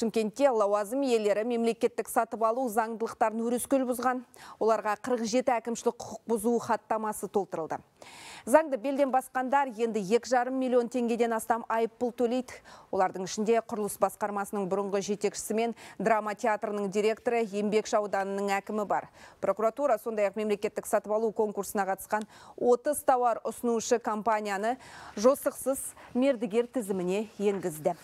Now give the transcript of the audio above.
Шымкентте лауазым иелері мемлекеттік сатып алу заңдылықтарын өрескел бұзған. Оларға 47 әкімшілік құқық бұзуы хаттамасы толтырылды. Заңды белден басқандар енді 2,5 миллион теңгеден астам айыппұл төлейді. Олардың ішінде құрылыс басқармасының бұрынғы жетекшісі мен драма театрының директоры Ембек Шауданының әкімі бар. Прокуратура сондай-ақ мемлекеттік сатып алу конкурсына қатысқан 30 тауар ұсынушы компанияны жосықсыз мердігер тізіміне енгізді.